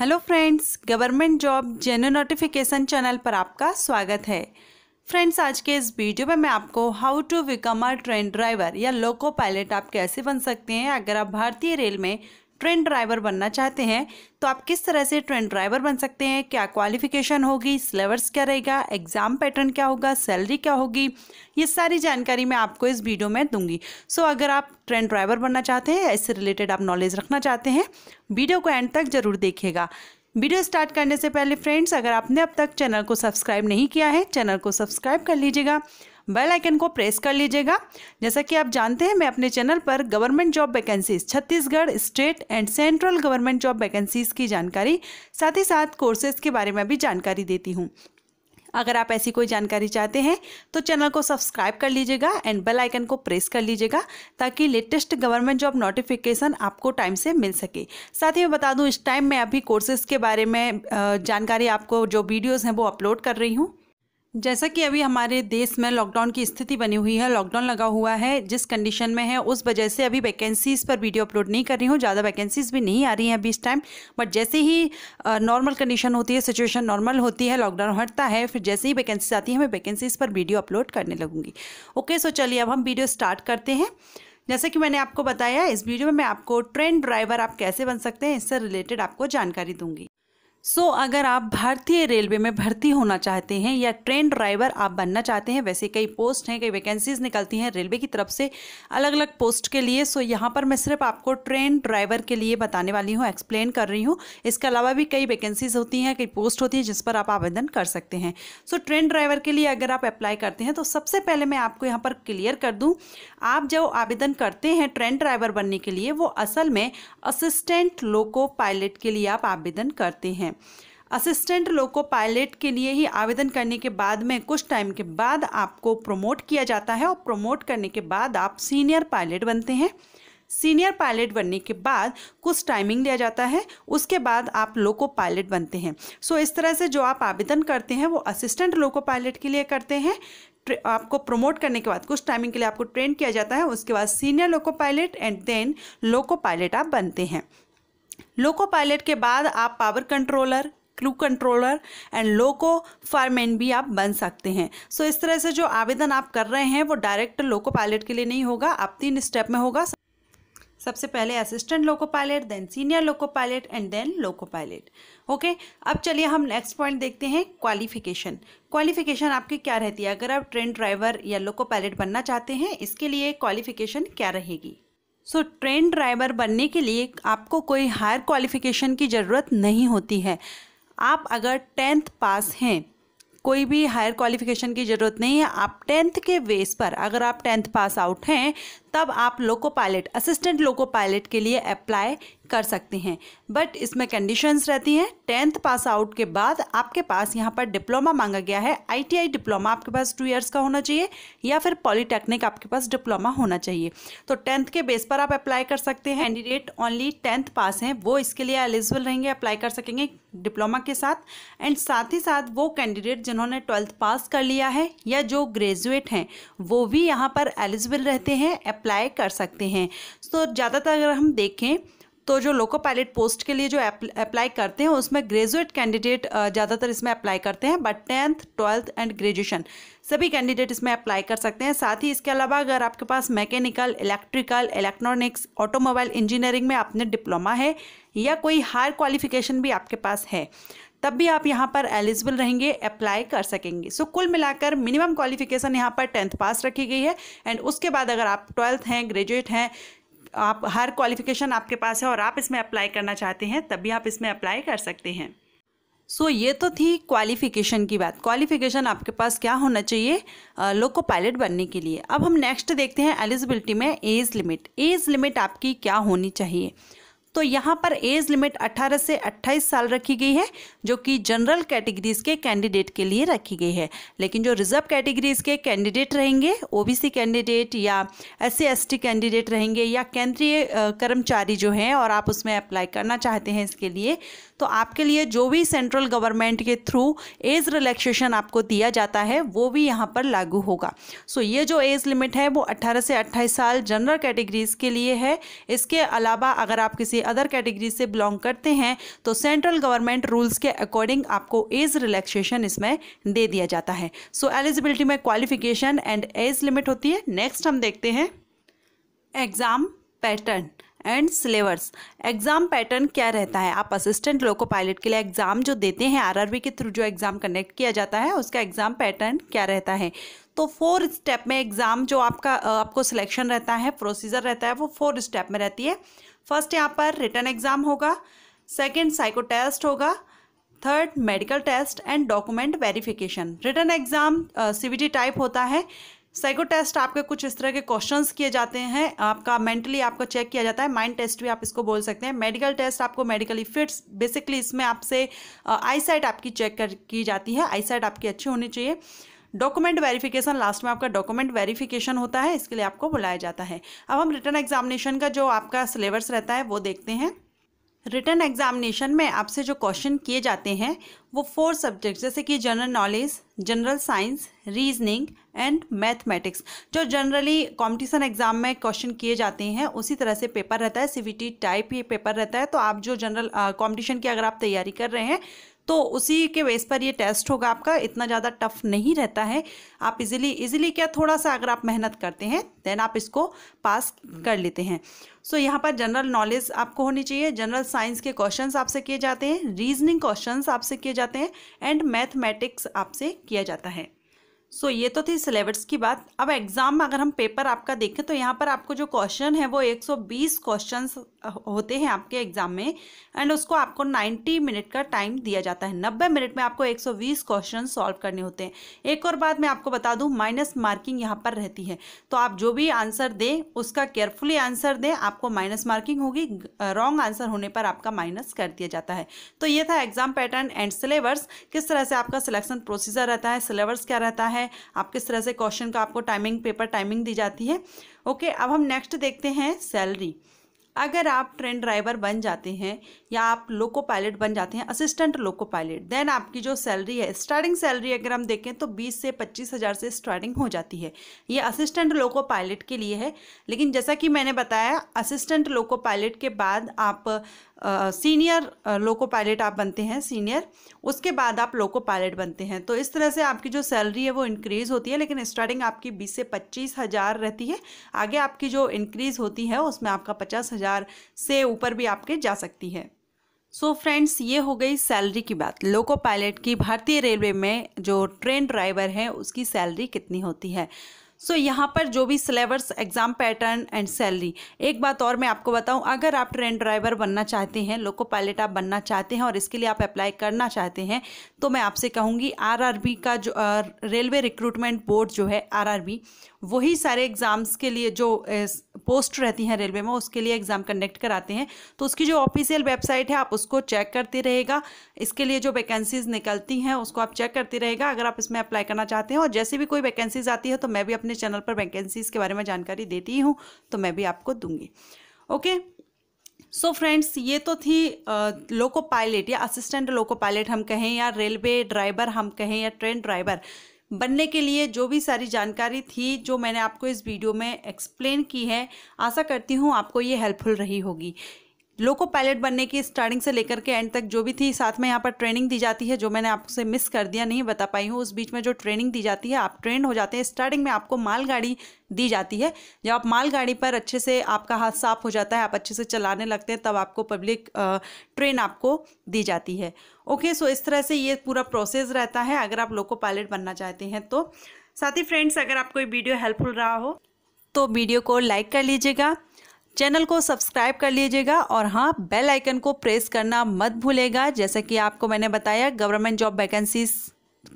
hello friends government job जेनो notification channel पर आपका स्वागत है फ्रेंड्स आज के इस वीडियो में मैं आपको how to become a train driver या लोको पायलट आप कैसे बन सकते हैं अगर आप भारतीय रेल में ट्रेन ड्राइवर बनना चाहते हैं तो आप किस तरह से ट्रेन ड्राइवर बन सकते हैं क्या क्वालिफिकेशन होगी सिलेबस क्या रहेगा एग्ज़ाम पैटर्न क्या होगा सैलरी क्या होगी ये सारी जानकारी मैं आपको इस वीडियो में दूंगी सो so, अगर आप ट्रेन ड्राइवर बनना चाहते हैं इससे रिलेटेड आप नॉलेज रखना चाहते हैं वीडियो को एंड तक ज़रूर देखिएगा वीडियो स्टार्ट करने से पहले फ्रेंड्स अगर आपने अब तक चैनल को सब्सक्राइब नहीं किया है चैनल को सब्सक्राइब कर लीजिएगा बेल आइकन को प्रेस कर लीजिएगा जैसा कि आप जानते हैं मैं अपने चैनल पर government job vacancies Chhattisgarh state and central government job vacancies की जानकारी साथ ही साथ कोर्सेज के बारे में भी जानकारी देती हूँ अगर आप ऐसी कोई जानकारी चाहते हैं तो चैनल को सब्सक्राइब कर लीजिएगा एंड बेल आइकन को प्रेस कर लीजिएगा ताकि लेटेस्ट गवर्नमेंट जॉब नोटिफिकेशन आपको टाइम से मिल सके साथ ही मैं बता दूं इस टाइम मैं अभी कोर्सेज के बारे में जानकारी आपको जो वीडियोज़ हैं वो अपलोड कर रही हूँ जैसा कि अभी हमारे देश में लॉकडाउन की स्थिति बनी हुई है लॉकडाउन लगा हुआ है जिस कंडीशन में है उस वजह से अभी वैकेंसीज़ पर वीडियो अपलोड नहीं कर रही हूँ ज़्यादा वैकेंसीज़ भी नहीं आ रही हैं अभी इस टाइम बट जैसे ही नॉर्मल कंडीशन होती है सिचुएशन नॉर्मल होती है लॉकडाउन हटता है फिर जैसे ही वैकेंसीज आती है मैं वैकेंसीज़ पर वीडियो अपलोड करने लगूँगी ओके सो चलिए अब हम वीडियो स्टार्ट करते हैं जैसे कि मैंने आपको बताया इस वीडियो में मैं आपको ट्रेन ड्राइवर आप कैसे बन सकते हैं इससे रिलेटेड आपको जानकारी दूंगी सो so, अगर आप भारतीय रेलवे में भर्ती होना चाहते हैं या ट्रेन ड्राइवर आप बनना चाहते हैं वैसे कई पोस्ट हैं कई वैकेंसीज निकलती हैं रेलवे की तरफ से अलग अलग पोस्ट के लिए सो so, यहाँ पर मैं सिर्फ आपको ट्रेन ड्राइवर के लिए बताने वाली हूँ एक्सप्लेन कर रही हूँ इसके अलावा भी कई वैकेंसीज होती हैं कई पोस्ट होती हैं जिस पर आप आवेदन कर सकते हैं सो so, ट्रेन ड्राइवर के लिए अगर आप अप्लाई करते हैं तो सबसे पहले मैं आपको यहाँ पर क्लियर कर दूँ आप जो आवेदन करते हैं ट्रेन ड्राइवर बनने के लिए वो असल में असिस्टेंट लोको पायलट के लिए आप आवेदन करते हैं हैं असिस्टेंट लोको पायलट के लिए ही आवेदन करने के बाद में कुछ टाइम के बाद आपको प्रमोट किया जाता है और प्रमोट करने के बाद आप सीनियर पायलट बनते हैं सीनियर पायलट बनने के बाद कुछ टाइमिंग लिया जाता है उसके बाद आप लोको पायलट बनते हैं सो इस तरह से जो आप आवेदन करते हैं वो असिस्टेंट लोको पायलट के लिए करते हैं आपको प्रमोट करने के बाद कुछ टाइमिंग के लिए आपको ट्रेन किया जाता है उसके बाद senior loco pilot and then loco pilot आप बनते हैं लोको पायलट के बाद आप power controller crew controller and loco fireman भी आप बन सकते हैं सो so, इस तरह से जो आवेदन आप कर रहे हैं वो डायरेक्ट लोको पायलट के लिए नहीं होगा आप तीन स्टेप में होगा सबसे पहले assistant loco pilot then senior loco pilot and then loco pilot okay अब चलिए हम नेक्स्ट पॉइंट देखते हैं क्वालिफिकेशन क्वालिफिकेशन आपकी क्या रहती है अगर आप ट्रेन ड्राइवर या लोको पायलट बनना चाहते हैं इसके लिए क्वालिफिकेशन क्या रहेगी सो ट्रेन ड्राइवर बनने के लिए आपको कोई हायर क्वालिफिकेशन की ज़रूरत नहीं होती है आप अगर टेंथ पास हैं कोई भी हायर क्वालिफिकेशन की ज़रूरत नहीं है आप टेंथ के बेस पर अगर आप टेंथ पास आउट हैं तब आप loco pilot assistant loco pilot के लिए अप्लाई कर सकते हैं बट इसमें कंडीशंस रहती हैं टेंथ पास आउट के बाद आपके पास यहाँ पर डिप्लोमा मांगा गया है आईटीआई डिप्लोमा आपके पास टू इयर्स का होना चाहिए या फिर पॉलीटेक्निक आपके पास डिप्लोमा होना चाहिए तो टेंथ के बेस पर आप अप्लाई कर सकते हैं कैंडिडेट ओनली टेंथ पास हैं वो इसके लिए एलिजिबल रहेंगे अप्लाई कर सकेंगे डिप्लोमा के साथ एंड साथ ही साथ वो कैंडिडेट जिन्होंने ट्वेल्थ पास कर लिया है या जो ग्रेजुएट हैं वो भी यहाँ पर एलिजिबल रहते हैं अप्लाई कर सकते हैं तो ज़्यादातर अगर हम देखें तो जो लोको पायलट पोस्ट के लिए जो अप्लाई करते हैं उसमें ग्रेजुएट कैंडिडेट ज़्यादातर इसमें अप्लाई करते हैं but tenth twelfth and graduation सभी कैंडिडेट इसमें अप्लाई कर सकते हैं साथ ही इसके अलावा अगर आपके पास mechanical electrical electronics automobile engineering में आपने डिप्लोमा है या कोई हायर क्वालिफिकेशन भी आपके पास है तब भी आप यहाँ पर एलिजिबल रहेंगे अप्लाई कर सकेंगे सो so, कुल मिलाकर मिनिमम क्वालिफिकेशन यहाँ पर टेंथ पास रखी गई है एंड उसके बाद अगर आप ट्वेल्थ हैं ग्रेजुएट हैं आप हर क्वालिफिकेशन आपके पास है और आप इसमें अप्लाई करना चाहते हैं तब भी आप इसमें अप्लाई कर सकते हैं सो so, ये तो थी क्वालिफ़िकेशन की बात क्वालिफ़िकेशन आपके पास क्या होना चाहिए लोको पायलट बनने के लिए अब हम नेक्स्ट देखते हैं एलिजिबिलिटी में एज लिमिट एज लिमिट आपकी क्या होनी चाहिए तो यहाँ पर एज लिमिट 18 से 28 साल रखी गई है जो कि जनरल कैटेगरीज के कैंडिडेट के लिए रखी गई है लेकिन जो रिजर्व कैटेगरीज के कैंडिडेट रहेंगे ओबीसी कैंडिडेट या एस सी कैंडिडेट रहेंगे या केंद्रीय कर्मचारी जो हैं और आप उसमें अप्लाई करना चाहते हैं इसके लिए तो आपके लिए जो भी सेंट्रल गवर्नमेंट के थ्रू एज रिलैक्सेशन आपको दिया जाता है वो भी यहाँ पर लागू होगा सो so, ये जो एज लिमिट है वो 18 से 28 साल जनरल कैटेगरीज के लिए है इसके अलावा अगर आप किसी अदर कैटेगरी से बिलोंग करते हैं तो सेंट्रल गवर्नमेंट रूल्स के अकॉर्डिंग आपको एज रिलैक्सेशन इसमें दे दिया जाता है सो so, एलिजिबिलिटी में क्वालिफिकेशन एंड एज लिमिट होती है नेक्स्ट हम देखते हैं exam pattern and syllabus exam pattern क्या रहता है आप असिस्टेंट लोको पायलट के लिए एग्ज़ाम जो देते हैं आरआरबी के थ्रू जो एग्ज़ाम कनेक्ट किया जाता है उसका एग्ज़ाम पैटर्न क्या रहता है तो फोर स्टेप में एग्ज़ाम जो आपका आपको सिलेक्शन रहता है प्रोसीजर रहता है वो फोर स्टेप में रहती है फर्स्ट यहाँ पर रिटर्न एग्ज़ाम होगा सेकेंड साइको टेस्ट होगा third medical test and document verification written exam CBT type होता है साइको टेस्ट आपके कुछ इस तरह के क्वेश्चंस किए जाते हैं आपका मेंटली आपको चेक किया जाता है माइंड टेस्ट भी आप इसको बोल सकते हैं मेडिकल टेस्ट आपको मेडिकली फिट्स बेसिकली इसमें आपसे आईसाइट uh, आपकी चेक कर की जाती है आईसाइट आपकी अच्छी होनी चाहिए डॉक्यूमेंट वेरिफिकेशन लास्ट में आपका डॉक्यूमेंट वेरिफिकेशन होता है इसके लिए आपको बुलाया जाता है अब हम रिटर्न एग्जामिनेशन का जो आपका सिलेबस रहता है वो देखते हैं रिटर्न एग्जामिनेशन में आपसे जो क्वेश्चन किए जाते हैं वो फोर सब्जेक्ट जैसे कि general knowledge general science reasoning and mathematics जो जनरली कंपटीशन एग्जाम में क्वेश्चन किए जाते हैं उसी तरह से पेपर रहता है सीवीटी टाइप ये पेपर रहता है तो आप जो जनरल कंपटीशन की अगर आप तैयारी कर रहे हैं तो उसी के बेस पर ये टेस्ट होगा आपका इतना ज़्यादा टफ नहीं रहता है आप इजीली इजीली क्या थोड़ा सा अगर आप मेहनत करते हैं देन आप इसको पास कर लेते हैं सो so, यहाँ पर जनरल नॉलेज आपको होनी चाहिए जनरल साइंस के क्वेश्चंस आपसे किए जाते हैं रीजनिंग क्वेश्चंस आपसे किए जाते जाते हैं एंड मैथमेटिक्स आपसे किया जाता है सो so, ये तो थी सिलेबस की बात अब एग्ज़ाम में अगर हम पेपर आपका देखें तो यहाँ पर आपको जो क्वेश्चन है वो 120 क्वेश्चंस होते हैं आपके एग्ज़ाम में एंड उसको आपको 90 मिनट का टाइम दिया जाता है 90 मिनट में आपको 120 क्वेश्चन सॉल्व करने होते हैं एक और बात मैं आपको बता दूँ माइनस मार्किंग यहाँ पर रहती है तो आप जो भी आंसर दें उसका केयरफुली आंसर दें आपको माइनस मार्किंग होगी रॉन्ग आंसर होने पर आपका माइनस कर दिया जाता है तो ये था एग्ज़ाम पैटर्न एंड सिलेबस किस तरह से आपका सिलेक्शन प्रोसीजर रहता है सिलेबस क्या रहता है है आप किस तरह से क्वेश्चन का आपको टाइमिंग पेपर टाइमिंग दी जाती है ओके अब हम नेक्स्ट देखते हैं सैलरी अगर आप ट्रेन ड्राइवर बन जाते हैं या आप लोको पायलट बन जाते हैं असिस्टेंट लोको पायलट देन आपकी जो सैलरी है स्टार्टिंग सैलरी अगर हम देखें तो 20 से पच्चीस हज़ार से स्टार्टिंग हो जाती है ये असिस्टेंट लोको पायलट के लिए है लेकिन जैसा कि मैंने बताया असिस्टेंट लोको पायलट के बाद आप सीनियर लोको पायलट आप बनते हैं सीनियर उसके बाद आप लोको पायलट बनते हैं तो इस तरह से आपकी जो सैलरी है वो इंक्रीज़ होती है लेकिन स्टार्टिंग आपकी बीस से पच्चीस हज़ार रहती है आगे आपकी जो इंक्रीज़ होती है उसमें आपका पचास हज़ार से ऊपर भी आपके जा सकती है सो so फ्रेंड्स ये हो गई सैलरी की बात लोको पायलट की भारतीय रेलवे में जो ट्रेन ड्राइवर हैं उसकी सैलरी कितनी होती है सो so, यहाँ पर जो भी syllabus exam pattern and salary एक बात और मैं आपको बताऊँ अगर आप ट्रेन ड्राइवर बनना चाहते हैं लोको पायलट आप बनना चाहते हैं और इसके लिए आप अप्लाई करना चाहते हैं तो मैं आपसे कहूँगी आरआरबी का जो रेलवे रिक्रूटमेंट बोर्ड जो है आरआरबी वही सारे एग्ज़ाम्स के लिए जो पोस्ट रहती हैं रेलवे में उसके लिए एग्ज़ाम कंडक्ट कराते हैं तो उसकी जो ऑफिशियल वेबसाइट है आप उसको चेक करते रहेगा इसके लिए जो वैकेंसीज़ निकलती हैं उसको आप चेक करते रहेगा अगर आप इसमें अप्लाई करना चाहते हैं और जैसे भी कोई वैकेंसीज आती है तो मैं भी अपने चैनल पर वैकेंसीज़ के बारे में जानकारी देती हूँ तो मैं भी आपको दूँगी ओके सो so फ्रेंड्स ये तो थी लोको पायलट या असिस्टेंट लोको पायलट हम कहें या रेलवे ड्राइवर हम कहें या ट्रेन ड्राइवर बनने के लिए जो भी सारी जानकारी थी जो मैंने आपको इस वीडियो में एक्सप्लेन की है आशा करती हूँ आपको ये हेल्पफुल रही होगी लोको पायलट बनने की स्टार्टिंग से लेकर के एंड तक जो भी थी साथ में यहाँ पर ट्रेनिंग दी जाती है जो मैंने आपसे मिस कर दिया नहीं बता पाई हूँ उस बीच में जो ट्रेनिंग दी जाती है आप ट्रेंड हो जाते हैं स्टार्टिंग में आपको मालगाड़ी दी जाती है जब आप मालगाड़ी पर अच्छे से आपका हाथ साफ हो जाता है आप अच्छे से चलाने लगते हैं तब आपको पब्लिक ट्रेन आपको दी जाती है ओके सो इस तरह से ये पूरा प्रोसेस रहता है अगर आप लोको पायलट बनना चाहते हैं तो साथ ही फ्रेंड्स अगर आपको ये वीडियो हेल्पफुल रहा हो तो वीडियो को लाइक कर लीजिएगा चैनल को सब्सक्राइब कर लीजिएगा और हाँ बेल आइकन को प्रेस करना मत भूलेगा जैसा कि आपको मैंने बताया गवर्नमेंट जॉब वैकेंसीज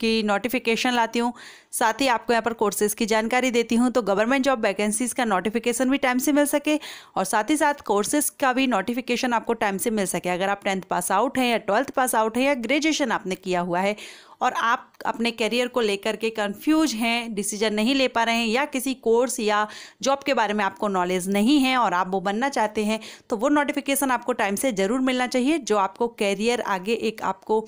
की नोटिफिकेशन लाती हूँ साथ ही आपको यहाँ पर कोर्सेज़ की जानकारी देती हूँ तो गवर्नमेंट जॉब वैकेंसीज़ का नोटिफिकेशन भी टाइम से मिल सके और साथ ही साथ कोर्सेज़ का भी नोटिफिकेशन आपको टाइम से मिल सके अगर आप टेंथ पास आउट हैं या ट्वेल्थ पास आउट हैं या ग्रेजुएशन आपने किया हुआ है और आप अपने करियर को लेकर के कंफ्यूज हैं डिसीजन नहीं ले पा रहे हैं या किसी कोर्स या जॉब के बारे में आपको नॉलेज नहीं है और आप वो बनना चाहते हैं तो वो नोटिफिकेशन आपको टाइम से ज़रूर मिलना चाहिए जो आपको कैरियर आगे एक आपको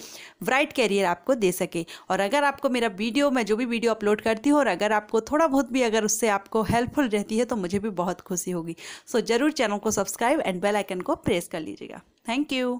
ब्राइट कैरियर आपको दे सके और अगर आपको मेरा वीडियो मैं जो भी वीडियो अपलोड करती हूँ और अगर आपको थोड़ा बहुत भी अगर उससे आपको हेल्पफुल रहती है तो मुझे भी बहुत खुशी होगी सो so, ज़रूर चैनल को सब्सक्राइब एंड बेल आइकन को प्रेस कर लीजिएगा थैंक यू